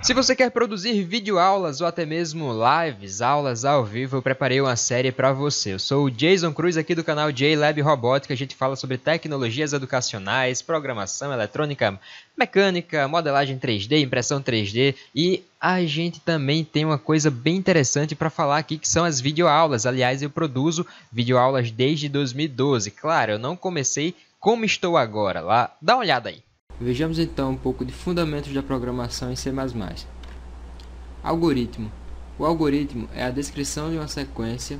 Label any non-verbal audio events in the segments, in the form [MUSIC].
Se você quer produzir videoaulas ou até mesmo lives, aulas ao vivo, eu preparei uma série para você. Eu sou o Jason Cruz aqui do canal JLab Robótica. A gente fala sobre tecnologias educacionais, programação eletrônica, mecânica, modelagem 3D, impressão 3D e a gente também tem uma coisa bem interessante para falar aqui que são as videoaulas. Aliás, eu produzo videoaulas desde 2012. Claro, eu não comecei como estou agora lá. Dá uma olhada aí. Vejamos então um pouco de fundamentos da programação em C++. Algoritmo. O algoritmo é a descrição de uma sequência.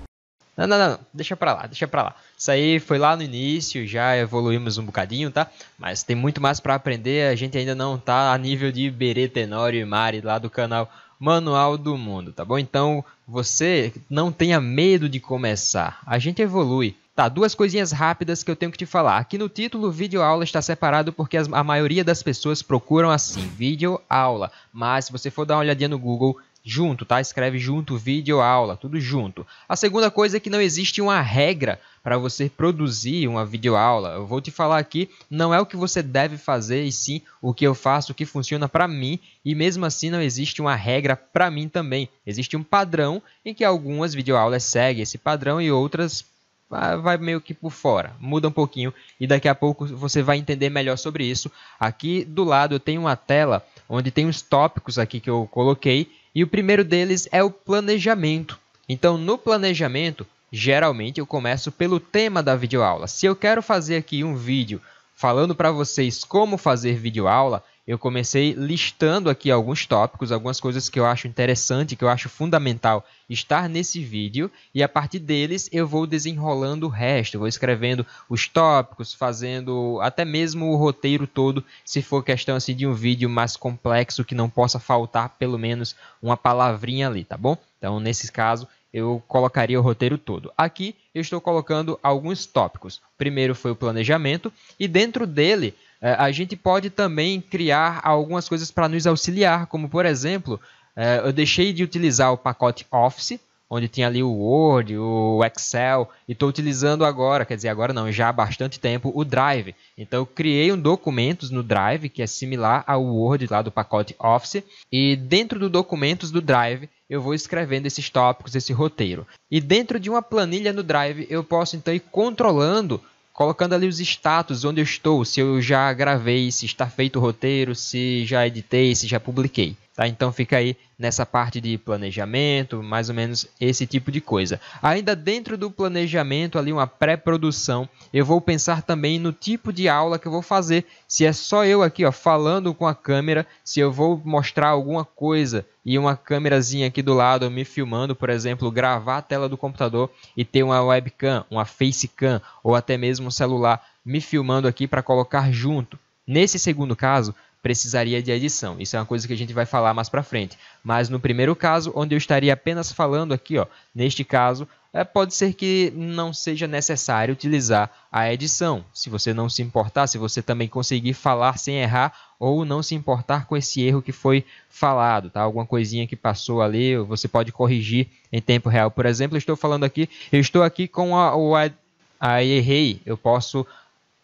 Não, não, não, deixa pra lá, deixa pra lá. Isso aí foi lá no início, já evoluímos um bocadinho, tá? Mas tem muito mais para aprender, a gente ainda não tá a nível de Berê, Tenório e Mari lá do canal Manual do Mundo, tá bom? Então, você não tenha medo de começar. A gente evolui. Tá, duas coisinhas rápidas que eu tenho que te falar. Aqui no título, vídeo aula está separado porque as, a maioria das pessoas procuram assim, vídeo aula. Mas se você for dar uma olhadinha no Google, junto, tá? Escreve junto vídeo aula, tudo junto. A segunda coisa é que não existe uma regra para você produzir uma vídeo aula. Eu vou te falar aqui, não é o que você deve fazer e sim o que eu faço, o que funciona para mim, e mesmo assim não existe uma regra para mim também. Existe um padrão em que algumas videoaulas seguem esse padrão e outras vai meio que por fora, muda um pouquinho e daqui a pouco você vai entender melhor sobre isso. Aqui do lado eu tenho uma tela onde tem os tópicos aqui que eu coloquei e o primeiro deles é o planejamento. Então no planejamento, geralmente eu começo pelo tema da videoaula. Se eu quero fazer aqui um vídeo falando para vocês como fazer videoaula, eu comecei listando aqui alguns tópicos, algumas coisas que eu acho interessante, que eu acho fundamental estar nesse vídeo, e a partir deles eu vou desenrolando o resto, vou escrevendo os tópicos, fazendo até mesmo o roteiro todo, se for questão assim de um vídeo mais complexo que não possa faltar pelo menos uma palavrinha ali, tá bom? Então, nesse caso, eu colocaria o roteiro todo. Aqui eu estou colocando alguns tópicos. primeiro foi o planejamento e dentro dele é, a gente pode também criar algumas coisas para nos auxiliar, como por exemplo, é, eu deixei de utilizar o pacote Office, onde tinha ali o Word, o Excel, e estou utilizando agora, quer dizer, agora não, já há bastante tempo, o Drive. Então, eu criei um documento no Drive, que é similar ao Word lá do pacote Office, e dentro do documentos do Drive, eu vou escrevendo esses tópicos, esse roteiro. E dentro de uma planilha no Drive, eu posso então ir controlando colocando ali os status onde eu estou, se eu já gravei, se está feito o roteiro, se já editei, se já publiquei. Tá? Então fica aí nessa parte de planejamento, mais ou menos esse tipo de coisa. Ainda dentro do planejamento, ali uma pré-produção, eu vou pensar também no tipo de aula que eu vou fazer. Se é só eu aqui ó, falando com a câmera, se eu vou mostrar alguma coisa e uma câmerazinha aqui do lado me filmando, por exemplo, gravar a tela do computador e ter uma webcam, uma facecam ou até mesmo um celular me filmando aqui para colocar junto. Nesse segundo caso, precisaria de edição. Isso é uma coisa que a gente vai falar mais para frente. Mas no primeiro caso, onde eu estaria apenas falando aqui, ó, neste caso, é, pode ser que não seja necessário utilizar a edição. Se você não se importar, se você também conseguir falar sem errar ou não se importar com esse erro que foi falado, tá? Alguma coisinha que passou ali, você pode corrigir em tempo real. Por exemplo, eu estou falando aqui, eu estou aqui com a, a, a errei, eu posso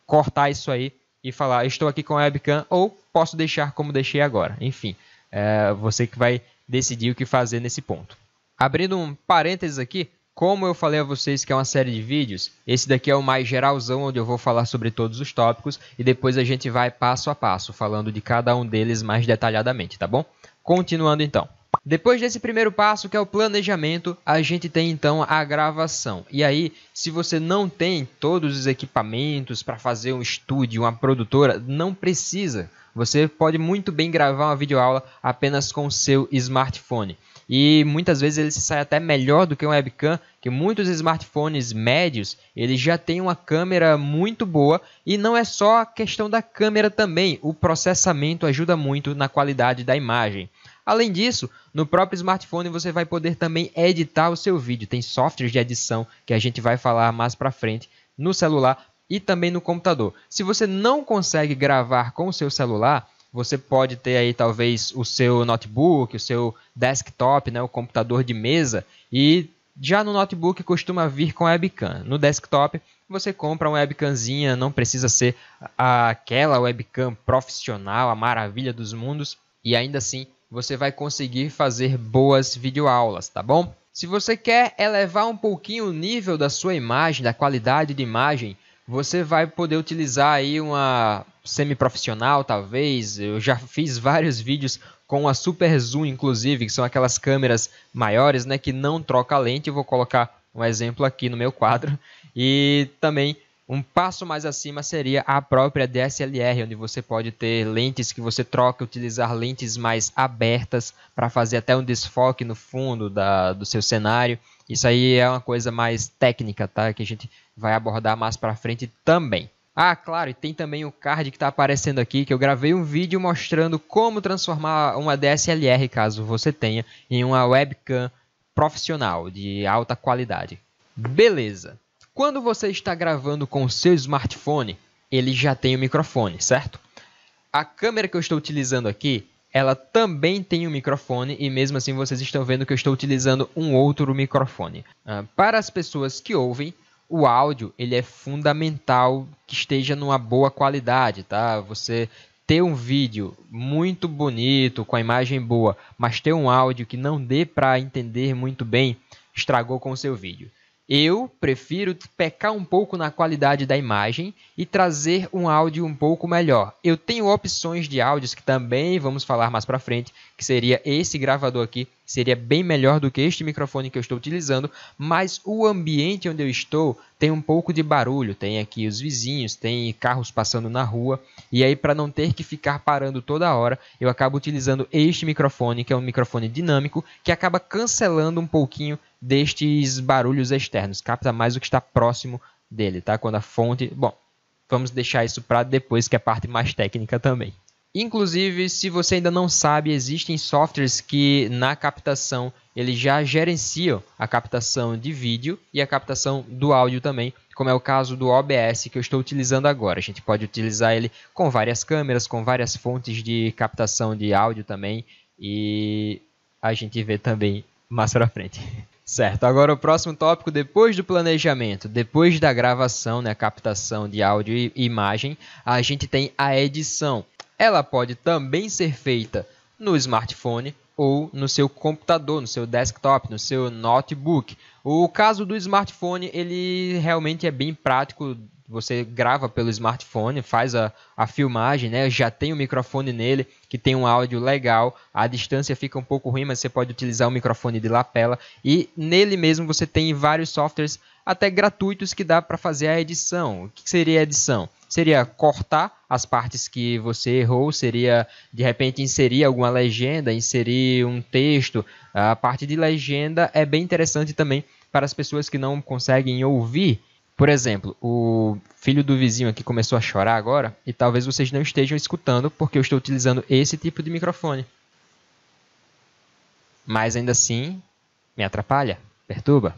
cortar isso aí e falar estou aqui com a webcam ou posso deixar como deixei agora. Enfim, é você que vai decidir o que fazer nesse ponto. Abrindo um parênteses aqui, como eu falei a vocês que é uma série de vídeos, esse daqui é o mais geralzão, onde eu vou falar sobre todos os tópicos e depois a gente vai passo a passo, falando de cada um deles mais detalhadamente, tá bom? Continuando então. Depois desse primeiro passo, que é o planejamento, a gente tem então a gravação. E aí, se você não tem todos os equipamentos para fazer um estúdio, uma produtora, não precisa. Você pode muito bem gravar uma videoaula apenas com o seu smartphone e muitas vezes ele sai até melhor do que um webcam, que muitos smartphones médios, ele já tem uma câmera muito boa e não é só a questão da câmera também, o processamento ajuda muito na qualidade da imagem. Além disso, no próprio smartphone você vai poder também editar o seu vídeo. Tem softwares de edição que a gente vai falar mais para frente no celular e também no computador. Se você não consegue gravar com o seu celular, você pode ter aí talvez o seu notebook, o seu desktop, né, o computador de mesa e já no notebook costuma vir com webcam. No desktop você compra uma webcamzinha, não precisa ser aquela webcam profissional, a maravilha dos mundos, e ainda assim você vai conseguir fazer boas videoaulas, tá bom? Se você quer elevar um pouquinho o nível da sua imagem, da qualidade de imagem, você vai poder utilizar aí uma semi-profissional, talvez. Eu já fiz vários vídeos com a Super Zoom, inclusive, que são aquelas câmeras maiores, né, que não troca lente. Eu vou colocar um exemplo aqui no meu quadro. E também um passo mais acima seria a própria DSLR, onde você pode ter lentes que você troca, utilizar lentes mais abertas para fazer até um desfoque no fundo da, do seu cenário. Isso aí é uma coisa mais técnica, tá? Que a gente vai abordar mais para frente também. Ah, claro, e tem também o card que está aparecendo aqui, que eu gravei um vídeo mostrando como transformar uma DSLR, caso você tenha, em uma webcam profissional de alta qualidade. Beleza. Quando você está gravando com o seu smartphone, ele já tem o um microfone, certo? A câmera que eu estou utilizando aqui, ela também tem um microfone e mesmo assim vocês estão vendo que eu estou utilizando um outro microfone. Ah, para as pessoas que ouvem, o áudio ele é fundamental que esteja numa boa qualidade, tá? Você ter um vídeo muito bonito, com a imagem boa, mas ter um áudio que não dê para entender muito bem, estragou com o seu vídeo. Eu prefiro pecar um pouco na qualidade da imagem e trazer um áudio um pouco melhor. Eu tenho opções de áudios que também vamos falar mais para frente, que seria esse gravador aqui seria bem melhor do que este microfone que eu estou utilizando, mas o ambiente onde eu estou tem um pouco de barulho, tem aqui os vizinhos, tem carros passando na rua, e aí para não ter que ficar parando toda hora, eu acabo utilizando este microfone, que é um microfone dinâmico, que acaba cancelando um pouquinho destes barulhos externos, capta mais o que está próximo dele, tá? Quando a fonte, bom, vamos deixar isso para depois, que é a parte mais técnica também. Inclusive, se você ainda não sabe, existem softwares que na captação eles já gerenciam a captação de vídeo e a captação do áudio também, como é o caso do OBS que eu estou utilizando agora. A gente pode utilizar ele com várias câmeras, com várias fontes de captação de áudio também e a gente vê também mais para frente. [LAUGHS] Certo, agora o próximo tópico, depois do planejamento, depois da gravação, né, captação de áudio e imagem, a gente tem a edição. Ela pode também ser feita no smartphone ou no seu computador, no seu desktop, no seu notebook. O caso do smartphone, ele realmente é bem prático. Você grava pelo smartphone, faz a, a filmagem, né? Já tem o um microfone nele, que tem um áudio legal. A distância fica um pouco ruim, mas você pode utilizar o microfone de lapela. E nele mesmo você tem vários softwares até gratuitos que dá para fazer a edição. O que seria a edição? seria cortar as partes que você errou, seria de repente inserir alguma legenda, inserir um texto. A parte de legenda é bem interessante também para as pessoas que não conseguem ouvir. Por exemplo, o filho do vizinho aqui começou a chorar agora e talvez vocês não estejam escutando porque eu estou utilizando esse tipo de microfone. Mas ainda assim, me atrapalha, perturba.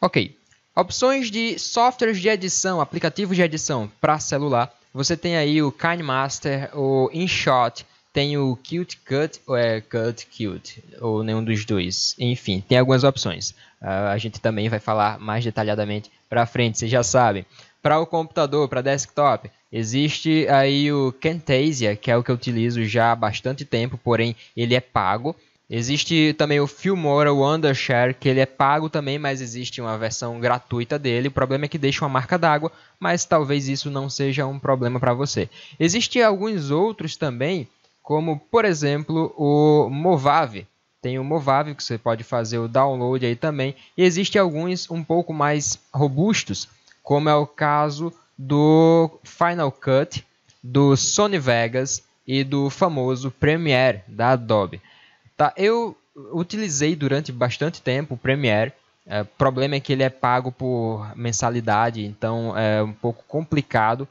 Ok, Opções de softwares de edição, aplicativos de edição para celular. Você tem aí o KineMaster, o InShot, tem o Cute Cut ou é Cut Cute, ou nenhum dos dois. Enfim, tem algumas opções. Uh, a gente também vai falar mais detalhadamente para frente, vocês já sabem. Para o computador, para desktop, existe aí o Camtasia, que é o que eu utilizo já há bastante tempo, porém ele é pago. Existe também o Filmora Wondershare, que ele é pago também, mas existe uma versão gratuita dele. O problema é que deixa uma marca d'água, mas talvez isso não seja um problema para você. Existem alguns outros também, como por exemplo o Movave. Tem o Movave que você pode fazer o download aí também. E existem alguns um pouco mais robustos, como é o caso do Final Cut, do Sony Vegas e do famoso Premiere da Adobe. Tá, eu utilizei durante bastante tempo o Premiere. É, o problema é que ele é pago por mensalidade, então é um pouco complicado.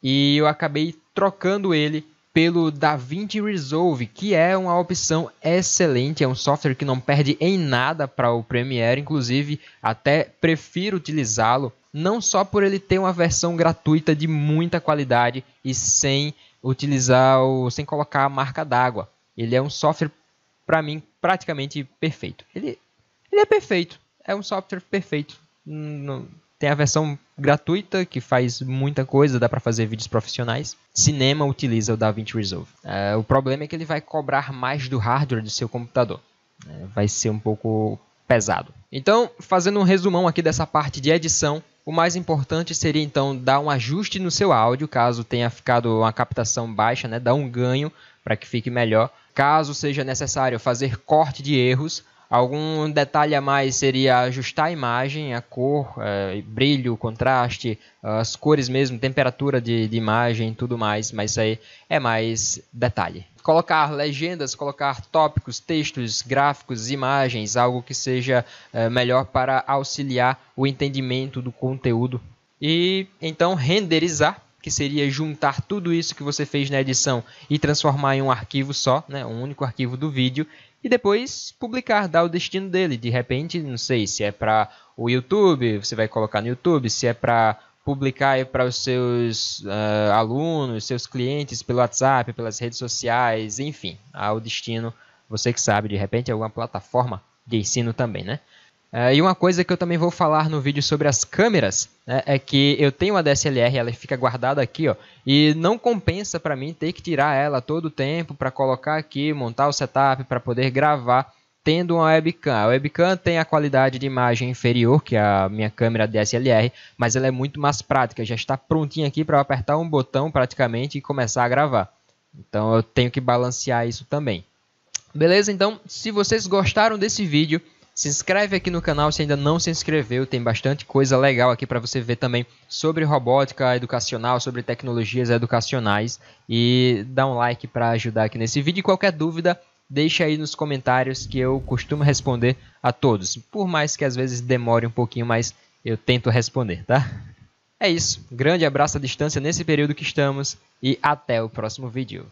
E eu acabei trocando ele pelo DaVinci Resolve, que é uma opção excelente, é um software que não perde em nada para o Premiere, inclusive até prefiro utilizá-lo, não só por ele ter uma versão gratuita de muita qualidade e sem utilizar o, sem colocar a marca d'água. Ele é um software para mim, praticamente perfeito. Ele, ele é perfeito, é um software perfeito. tem a versão gratuita que faz muita coisa, dá para fazer vídeos profissionais. Cinema utiliza o DaVinci Resolve. É, o problema é que ele vai cobrar mais do hardware do seu computador. É, vai ser um pouco pesado. Então, fazendo um resumão aqui dessa parte de edição, o mais importante seria então dar um ajuste no seu áudio, caso tenha ficado uma captação baixa, né? Dar um ganho para que fique melhor. Caso seja necessário fazer corte de erros, algum detalhe a mais seria ajustar a imagem, a cor, é, brilho, contraste, as cores mesmo, temperatura de, de imagem tudo mais, mas isso aí é mais detalhe. Colocar legendas, colocar tópicos, textos, gráficos, imagens, algo que seja é, melhor para auxiliar o entendimento do conteúdo. E então renderizar que seria juntar tudo isso que você fez na edição e transformar em um arquivo só, né, um único arquivo do vídeo, e depois publicar, dar o destino dele. De repente, não sei se é para o YouTube, você vai colocar no YouTube, se é para publicar para os seus uh, alunos, seus clientes pelo WhatsApp, pelas redes sociais, enfim, ao destino, você que sabe, de repente alguma plataforma de ensino também, né? Uh, e uma coisa que eu também vou falar no vídeo sobre as câmeras né, é que eu tenho uma DSLR, ela fica guardada aqui, ó, e não compensa para mim ter que tirar ela todo o tempo para colocar aqui, montar o setup para poder gravar tendo uma webcam. A webcam tem a qualidade de imagem inferior que é a minha câmera DSLR, mas ela é muito mais prática, já está prontinha aqui para apertar um botão praticamente e começar a gravar. Então eu tenho que balancear isso também. Beleza? Então, se vocês gostaram desse vídeo, se inscreve aqui no canal se ainda não se inscreveu, tem bastante coisa legal aqui para você ver também sobre robótica educacional, sobre tecnologias educacionais e dá um like para ajudar aqui nesse vídeo. E qualquer dúvida, deixa aí nos comentários que eu costumo responder a todos. Por mais que às vezes demore um pouquinho, mas eu tento responder, tá? É isso. Grande abraço à distância nesse período que estamos e até o próximo vídeo.